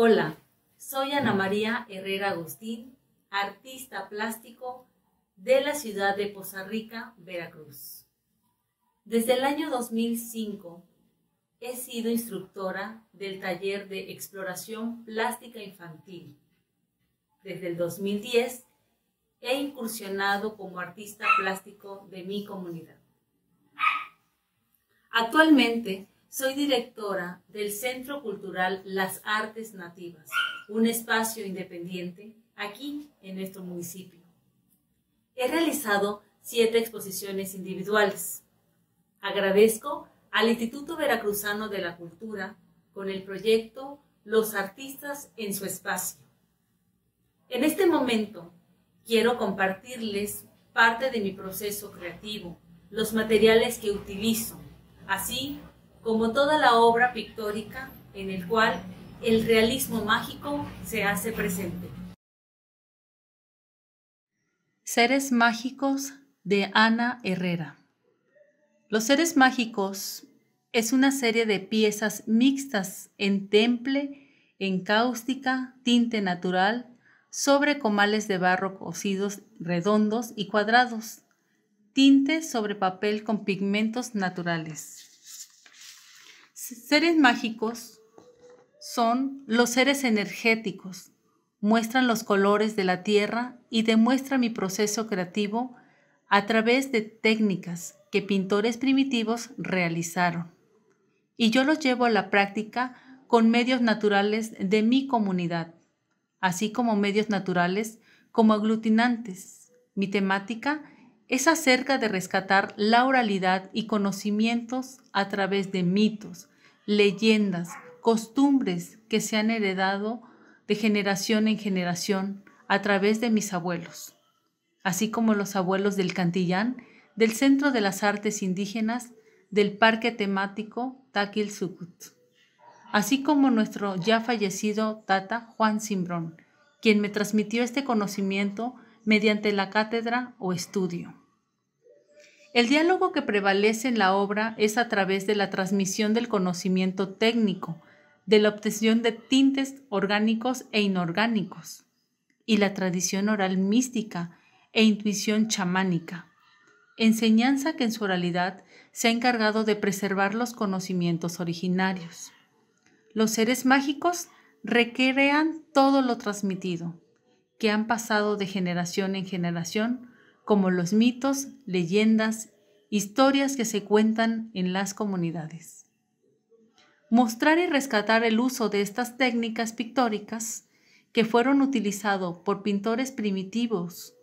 Hola, soy Ana mm. María Herrera Agustín, artista plástico de la ciudad de Poza Rica, Veracruz. Desde el año 2005 he sido instructora del taller de exploración plástica infantil. Desde el 2010 he incursionado como artista plástico de mi comunidad. Actualmente soy directora del Centro Cultural Las Artes Nativas, un espacio independiente aquí en nuestro municipio. He realizado siete exposiciones individuales. Agradezco al Instituto Veracruzano de la Cultura con el proyecto Los Artistas en su Espacio. En este momento quiero compartirles parte de mi proceso creativo, los materiales que utilizo, así como toda la obra pictórica en el cual el realismo mágico se hace presente. Seres mágicos de Ana Herrera. Los seres mágicos es una serie de piezas mixtas en temple, en cáustica, tinte natural, sobre comales de barro cocidos redondos y cuadrados, tinte sobre papel con pigmentos naturales. Seres mágicos son los seres energéticos. Muestran los colores de la tierra y demuestran mi proceso creativo a través de técnicas que pintores primitivos realizaron. Y yo los llevo a la práctica con medios naturales de mi comunidad, así como medios naturales como aglutinantes. Mi temática es acerca de rescatar la oralidad y conocimientos a través de mitos, leyendas, costumbres que se han heredado de generación en generación a través de mis abuelos, así como los abuelos del Cantillán, del Centro de las Artes Indígenas, del Parque Temático Takil Sukut, así como nuestro ya fallecido tata Juan Simbrón, quien me transmitió este conocimiento mediante la cátedra o estudio. El diálogo que prevalece en la obra es a través de la transmisión del conocimiento técnico, de la obtención de tintes orgánicos e inorgánicos, y la tradición oral mística e intuición chamánica, enseñanza que en su oralidad se ha encargado de preservar los conocimientos originarios. Los seres mágicos recrean todo lo transmitido, que han pasado de generación en generación, como los mitos, leyendas, historias que se cuentan en las comunidades. Mostrar y rescatar el uso de estas técnicas pictóricas que fueron utilizados por pintores primitivos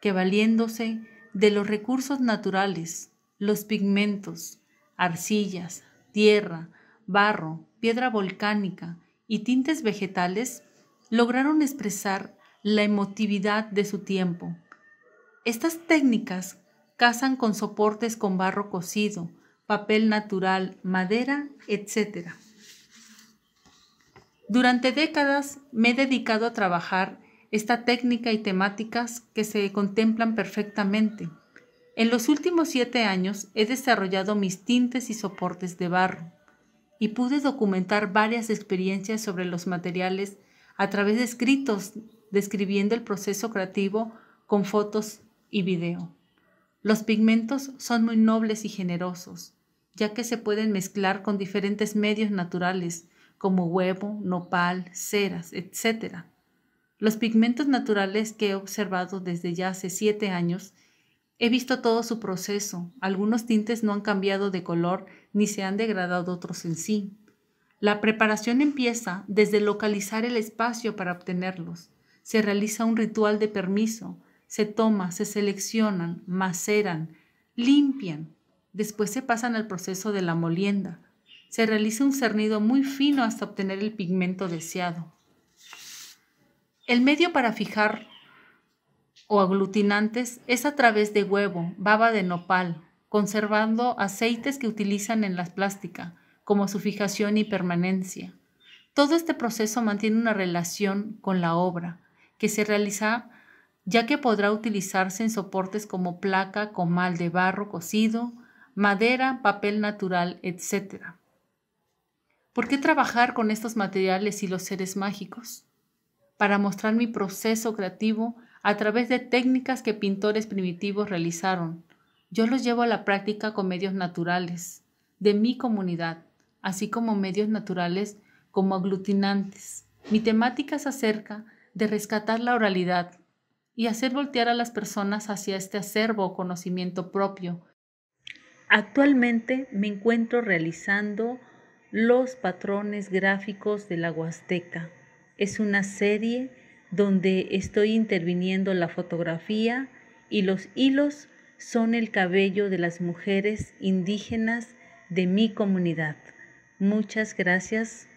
que valiéndose de los recursos naturales, los pigmentos, arcillas, tierra, barro, piedra volcánica y tintes vegetales, lograron expresar la emotividad de su tiempo estas técnicas casan con soportes con barro cocido, papel natural, madera, etc. Durante décadas me he dedicado a trabajar esta técnica y temáticas que se contemplan perfectamente. En los últimos siete años he desarrollado mis tintes y soportes de barro y pude documentar varias experiencias sobre los materiales a través de escritos describiendo el proceso creativo con fotos y video. Los pigmentos son muy nobles y generosos, ya que se pueden mezclar con diferentes medios naturales, como huevo, nopal, ceras, etc. Los pigmentos naturales que he observado desde ya hace siete años, he visto todo su proceso. Algunos tintes no han cambiado de color ni se han degradado otros en sí. La preparación empieza desde localizar el espacio para obtenerlos. Se realiza un ritual de permiso, se toma, se seleccionan, maceran, limpian. Después se pasan al proceso de la molienda. Se realiza un cernido muy fino hasta obtener el pigmento deseado. El medio para fijar o aglutinantes es a través de huevo, baba de nopal, conservando aceites que utilizan en la plástica como su fijación y permanencia. Todo este proceso mantiene una relación con la obra que se realiza ya que podrá utilizarse en soportes como placa, comal de barro cocido, madera, papel natural, etc. ¿Por qué trabajar con estos materiales y los seres mágicos? Para mostrar mi proceso creativo a través de técnicas que pintores primitivos realizaron. Yo los llevo a la práctica con medios naturales de mi comunidad, así como medios naturales como aglutinantes. Mi temática se acerca de rescatar la oralidad, y hacer voltear a las personas hacia este acervo o conocimiento propio. Actualmente me encuentro realizando Los patrones gráficos de la Huasteca. Es una serie donde estoy interviniendo la fotografía y los hilos son el cabello de las mujeres indígenas de mi comunidad. Muchas gracias